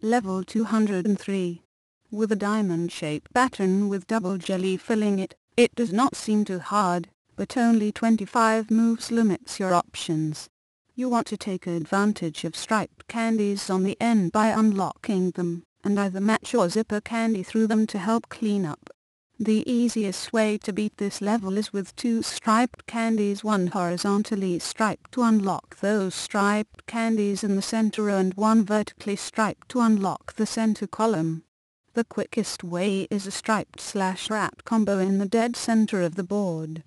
Level 203. With a diamond-shaped pattern with double jelly filling it, it does not seem too hard, but only 25 moves limits your options. You want to take advantage of striped candies on the end by unlocking them, and either match or zipper candy through them to help clean up. The easiest way to beat this level is with two striped candies one horizontally striped to unlock those striped candies in the center and one vertically striped to unlock the center column. The quickest way is a striped slash wrap combo in the dead center of the board.